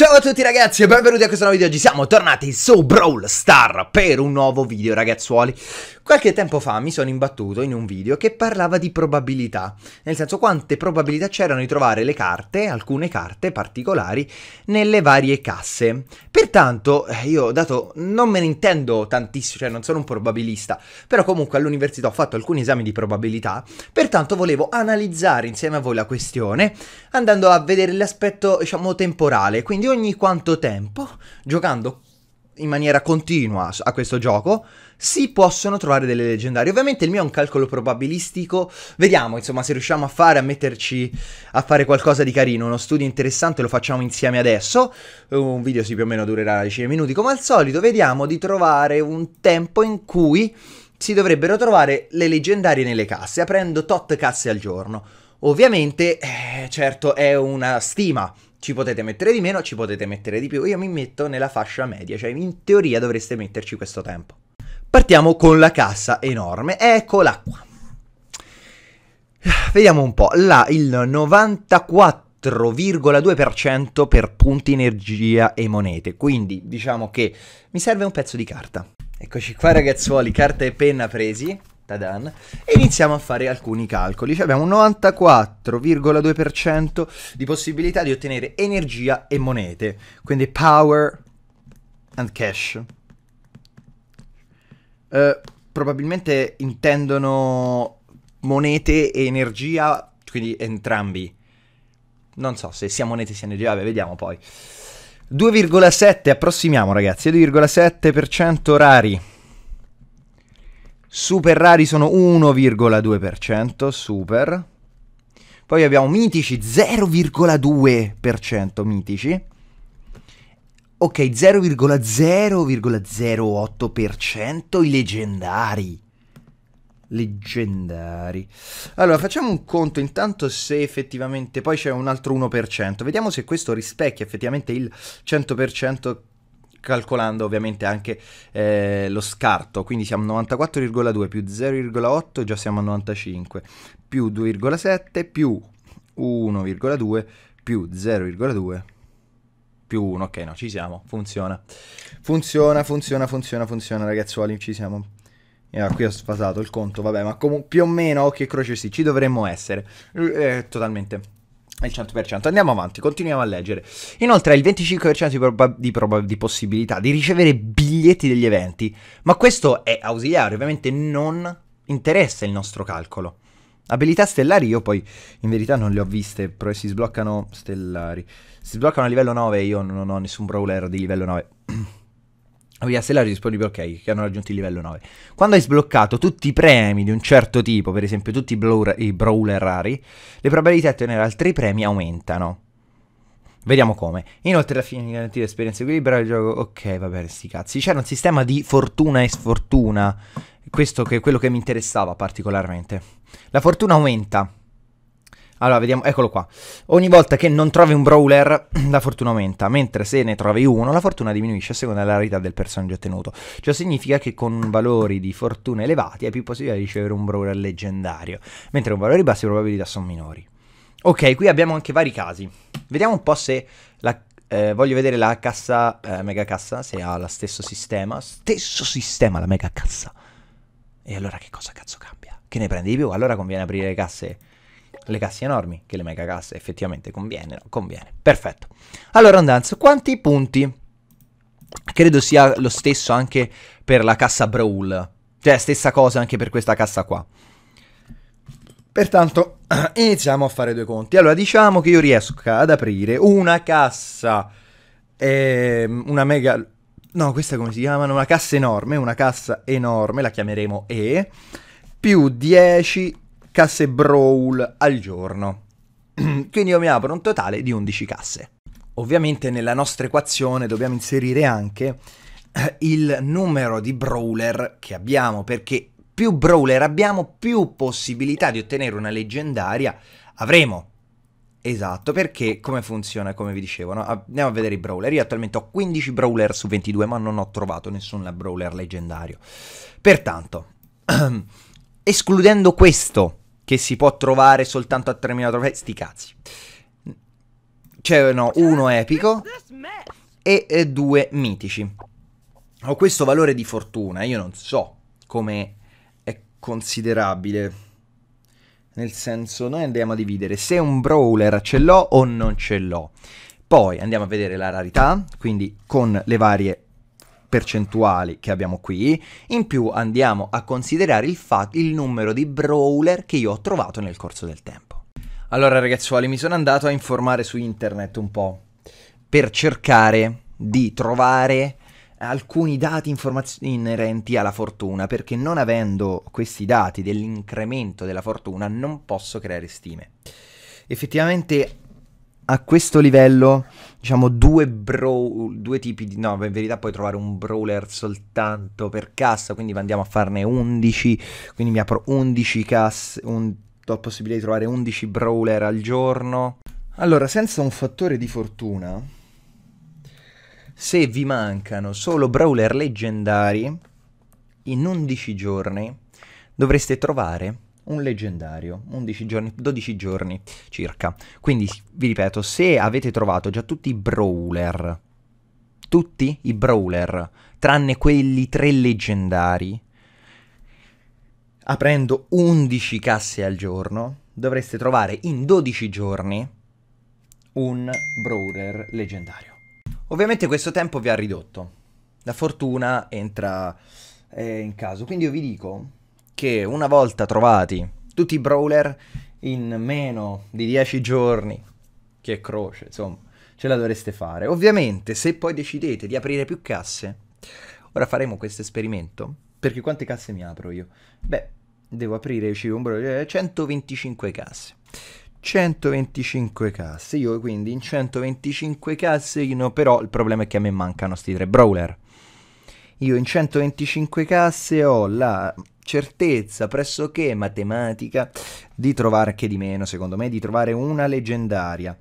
Ciao a tutti ragazzi e benvenuti a questo nuovo video, oggi siamo tornati su Brawl Star per un nuovo video ragazzuoli Qualche tempo fa mi sono imbattuto in un video che parlava di probabilità Nel senso quante probabilità c'erano di trovare le carte, alcune carte particolari, nelle varie casse Pertanto eh, io dato non me ne intendo tantissimo, cioè non sono un probabilista Però comunque all'università ho fatto alcuni esami di probabilità Pertanto volevo analizzare insieme a voi la questione andando a vedere l'aspetto diciamo temporale Quindi ogni quanto tempo, giocando in maniera continua a questo gioco, si possono trovare delle leggendarie. Ovviamente il mio è un calcolo probabilistico. Vediamo, insomma, se riusciamo a fare, a metterci a fare qualcosa di carino. Uno studio interessante lo facciamo insieme adesso. Un video, sì, più o meno durerà 10 minuti come al solito. Vediamo di trovare un tempo in cui si dovrebbero trovare le leggendarie nelle casse, aprendo tot casse al giorno. Ovviamente, eh, certo, è una stima ci potete mettere di meno, ci potete mettere di più, io mi metto nella fascia media, cioè in teoria dovreste metterci questo tempo. Partiamo con la cassa enorme, eccola qua. Vediamo un po', là il 94,2% per punti energia e monete, quindi diciamo che mi serve un pezzo di carta. Eccoci qua ragazzuoli, carta e penna presi. Tadan, e iniziamo a fare alcuni calcoli. Cioè abbiamo un 94,2% di possibilità di ottenere energia e monete, quindi power and cash. Uh, probabilmente intendono monete e energia, quindi entrambi. Non so se sia monete sia energia, vabbè, vediamo poi. 2,7, approssimiamo ragazzi, 2,7% rari. Super rari sono 1,2%, super. Poi abbiamo mitici 0,2% mitici. Ok, 0,0,08% i leggendari. Leggendari. Allora, facciamo un conto intanto se effettivamente poi c'è un altro 1%. Vediamo se questo rispecchia effettivamente il 100% calcolando ovviamente anche eh, lo scarto, quindi siamo 94,2 più 0,8 già siamo a 95, più 2,7 più 1,2 più 0,2 più 1, ok no ci siamo, funziona, funziona, funziona, funziona, funziona ragazzuoli, ci siamo. Yeah, qui ho sfasato il conto, vabbè, ma comu- più o meno, occhio e croce sì, ci dovremmo essere. Eh, totalmente il 100%. Andiamo avanti, continuiamo a leggere. Inoltre ha il 25% di, proba- di, proba- di, possibilità di ricevere biglietti degli eventi, ma questo è ausiliare, ovviamente non interessa il nostro calcolo. Abilità stellari io poi in verità non le ho viste, però si sbloccano stellari. Si sbloccano a livello 9, io non ho nessun brawler di livello 9. Via stellari rispondi ok, che hanno raggiunto il livello 9. Quando hai sbloccato tutti i premi di un certo tipo, per esempio tutti i, blur, i brawler rari, le probabilità di ottenere altri premi aumentano. Vediamo come. Inoltre, alla fine di garantire esperienza equilibrata il gioco. Ok, va bene, sti cazzi. C'era un sistema di fortuna e sfortuna. Questo che è quello che mi interessava particolarmente. La fortuna aumenta allora, vediamo, eccolo qua. Ogni volta che non trovi un brawler, la fortuna aumenta, mentre se ne trovi uno, la fortuna diminuisce a seconda della rarità del personaggio ottenuto. Ciò significa che con valori di fortuna elevati è più possibile ricevere un brawler leggendario, mentre con valori bassi le probabilità sono minori. Ok, qui abbiamo anche vari casi. Vediamo un po' se la, eh, voglio vedere la cassa, eh, mega cassa, se ha lo stesso sistema. Stesso sistema la mega cassa. E allora che cosa cazzo cambia? Che ne prendi di più? Allora conviene aprire le casse le casse enormi, che le mega casse effettivamente conviene, no? conviene. Perfetto. Allora, Andance, quanti punti? Credo sia lo stesso anche per la cassa Brawl. Cioè, stessa cosa anche per questa cassa qua. Pertanto, iniziamo a fare due conti. Allora, diciamo che io riesco ad aprire una cassa, ehm, una mega... No, questa come si chiamano? Una cassa enorme, una cassa enorme, la chiameremo E, più 10 casse brawl al giorno. Quindi io mi apro un totale di 11 casse. Ovviamente nella nostra equazione dobbiamo inserire anche eh, il numero di brawler che abbiamo, perché più brawler abbiamo, più possibilità di ottenere una leggendaria avremo. Esatto, perché come funziona, come vi dicevo, no? andiamo a vedere i brawler. Io attualmente ho 15 brawler su 22, ma non ho trovato nessun brawler leggendario. Pertanto, escludendo questo che si può trovare soltanto a 3.000 trofei, sti cazzi. Cioè, no, uno epico e due mitici. Ho questo valore di fortuna, io non so come è considerabile. Nel senso, noi andiamo a dividere se un brawler ce l'ho o non ce l'ho. Poi andiamo a vedere la rarità, quindi con le varie percentuali che abbiamo qui, in più andiamo a considerare il, fa- il numero di brawler che io ho trovato nel corso del tempo. Allora ragazzuoli, mi sono andato a informare su internet un po' per cercare di trovare alcuni dati informaz- inerenti alla fortuna, perché non avendo questi dati dell'incremento della fortuna non posso creare stime. Effettivamente a questo livello, diciamo, due brawl, due tipi di... No, in verità puoi trovare un brawler soltanto per cassa, quindi andiamo a farne 11, quindi mi apro 11 casse, un, ho possibilità di trovare 11 brawler al giorno. Allora, senza un fattore di fortuna, se vi mancano solo brawler leggendari, in 11 giorni dovreste trovare un leggendario, 11 giorni, 12 giorni circa. Quindi vi ripeto, se avete trovato già tutti i brawler, tutti i brawler, tranne quelli tre leggendari, aprendo 11 casse al giorno, dovreste trovare in 12 giorni un brawler leggendario. Ovviamente questo tempo vi ha ridotto. La fortuna entra eh, in caso, quindi io vi dico che una volta trovati tutti i brawler in meno di 10 giorni, che croce, insomma, ce la dovreste fare. Ovviamente, se poi decidete di aprire più casse, ora faremo questo esperimento, perché quante casse mi apro io? Beh, devo aprire 125 eh, casse. 125 casse, io quindi in 125 casse, no, però il problema è che a me mancano sti tre brawler. Io in 125 casse ho la certezza pressoché matematica di trovare che di meno, secondo me, di trovare una leggendaria.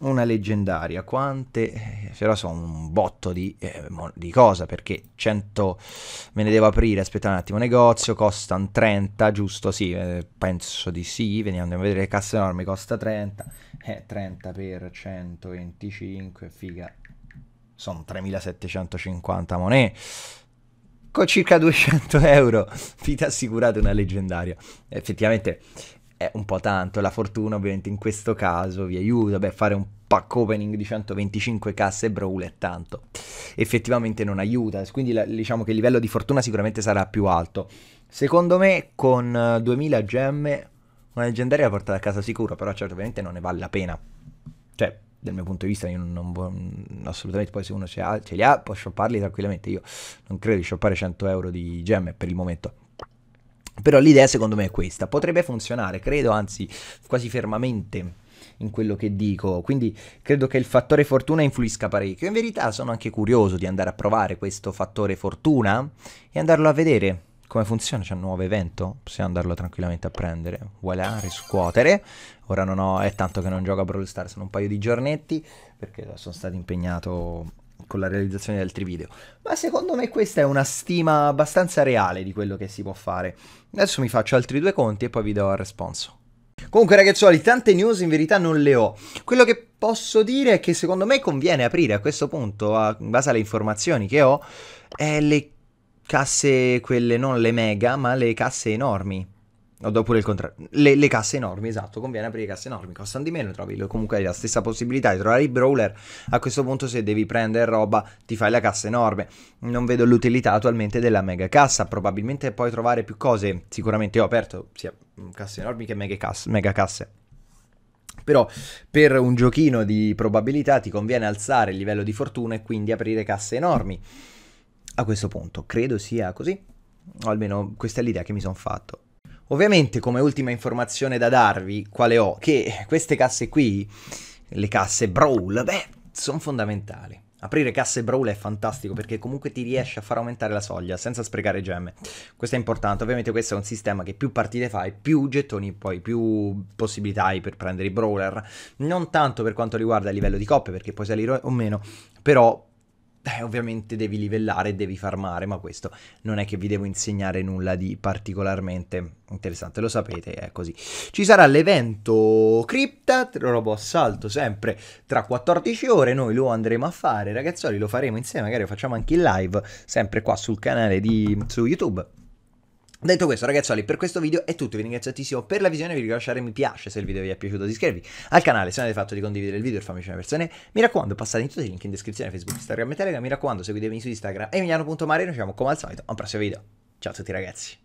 Una leggendaria, quante, eh, però sono un botto di, eh, di cosa perché 100 me ne devo aprire. Aspetta un attimo, negozio costano 30, giusto? Sì, eh, penso di sì. Veniamo a vedere, le casse enormi, costa 30, eh, 30 per 125, figa, sono 3750 monete con ecco, circa 200 euro vi assicurate una leggendaria. Effettivamente è un po' tanto, la fortuna ovviamente in questo caso vi aiuta, beh fare un pack opening di 125 casse brawl è tanto, effettivamente non aiuta, quindi la, diciamo che il livello di fortuna sicuramente sarà più alto. Secondo me con 2000 eh, gemme una leggendaria la portate a casa sicuro, però certo ovviamente non ne vale la pena. Cioè, dal mio punto di vista, io non, non mm, assolutamente, poi se uno ce, ce li ha può shopparli tranquillamente, io non credo di shoppare 100 euro di gemme per il momento. Però l'idea secondo me è questa, potrebbe funzionare, credo anzi quasi fermamente in quello che dico, quindi credo che il fattore fortuna influisca parecchio. In verità sono anche curioso di andare a provare questo fattore fortuna e andarlo a vedere come funziona? C'è un nuovo evento? Possiamo andarlo tranquillamente a prendere. Voilà, riscuotere. Ora non ho, è tanto che non gioco a Brawl Stars, sono un paio di giornetti, perché sono stato impegnato con la realizzazione di altri video. Ma secondo me questa è una stima abbastanza reale di quello che si può fare. Adesso mi faccio altri due conti e poi vi do il responso. Comunque ragazzuoli, tante news in verità non le ho. Quello che posso dire è che secondo me conviene aprire a questo punto, a, in base alle informazioni che ho, è le casse, quelle non le mega, ma le casse enormi. Oppure il contrario, le, le, casse enormi, esatto, conviene aprire casse enormi, costano di meno, trovi comunque la stessa possibilità di trovare i brawler, a questo punto se devi prendere roba ti fai la cassa enorme, non vedo l'utilità attualmente della mega cassa, probabilmente puoi trovare più cose, sicuramente ho aperto sia mm, casse enormi che mega casse, mega casse. Però per un giochino di probabilità ti conviene alzare il livello di fortuna e quindi aprire casse enormi. A questo punto, credo sia così, o almeno questa è l'idea che mi sono fatto. Ovviamente come ultima informazione da darvi, quale ho, che queste casse qui, le casse Brawl, beh, sono fondamentali. Aprire casse Brawl è fantastico perché comunque ti riesce a far aumentare la soglia senza sprecare gemme. Questo è importante, ovviamente questo è un sistema che più partite fai, più gettoni poi, più possibilità hai per prendere i Brawler. Non tanto per quanto riguarda il livello di coppe perché puoi salire o meno, però eh, ovviamente devi livellare e devi farmare, ma questo non è che vi devo insegnare nulla di particolarmente interessante, lo sapete, è così. Ci sarà l'evento cripta, robo assalto sempre tra 14 ore, noi lo andremo a fare, ragazzoli, lo faremo insieme, magari lo facciamo anche in live, sempre qua sul canale di, su YouTube. Detto questo ragazzuoli per questo video è tutto, vi ringrazio tantissimo per la visione, vi lasciare mi piace se il video vi è piaciuto, iscrivervi al canale se non avete fatto di condividere il video e farmi una persone, mi raccomando passate in tutti i link in descrizione Facebook, Instagram e Telegram, mi raccomando seguitemi su Instagram e emiliano.mare e noi ci vediamo come al solito a un prossimo video, ciao a tutti ragazzi.